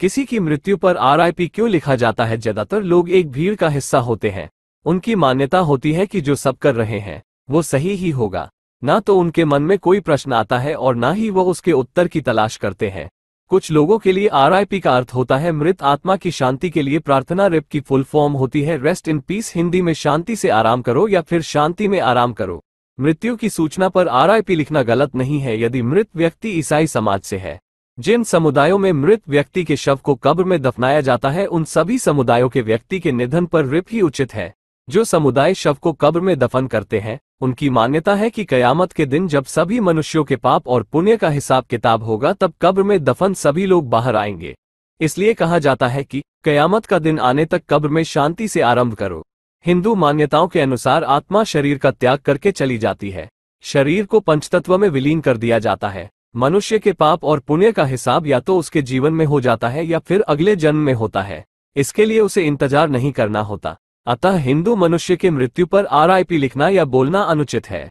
किसी की मृत्यु पर आरआईपी क्यों लिखा जाता है ज्यादातर लोग एक भीड़ का हिस्सा होते हैं उनकी मान्यता होती है कि जो सब कर रहे हैं वो सही ही होगा ना तो उनके मन में कोई प्रश्न आता है और ना ही वह उसके उत्तर की तलाश करते हैं कुछ लोगों के लिए आरआईपी का अर्थ होता है मृत आत्मा की शांति के लिए प्रार्थना रिप की फुल फॉर्म होती है रेस्ट इन पीस हिंदी में शांति से आराम करो या फिर शांति में आराम करो मृत्यु की सूचना पर आरआईपी लिखना गलत नहीं है यदि मृत व्यक्ति ईसाई समाज से है जिन समुदायों में मृत व्यक्ति के शव को कब्र में दफनाया जाता है उन सभी समुदायों के व्यक्ति के निधन पर रिप ही उचित है जो समुदाय शव को कब्र में दफन करते हैं उनकी मान्यता है कि कयामत के दिन जब सभी मनुष्यों के पाप और पुण्य का हिसाब किताब होगा तब कब्र में दफन सभी लोग बाहर आएंगे इसलिए कहा जाता है कि कयामत का दिन आने तक कब्र में शांति से आरंभ करो हिंदू मान्यताओं के अनुसार आत्मा शरीर का त्याग करके चली जाती है शरीर को पंचतत्व में विलीन कर दिया जाता है मनुष्य के पाप और पुण्य का हिसाब या तो उसके जीवन में हो जाता है या फिर अगले जन्म में होता है इसके लिए उसे इंतजार नहीं करना होता अतः हिंदू मनुष्य के मृत्यु पर आरआईपी लिखना या बोलना अनुचित है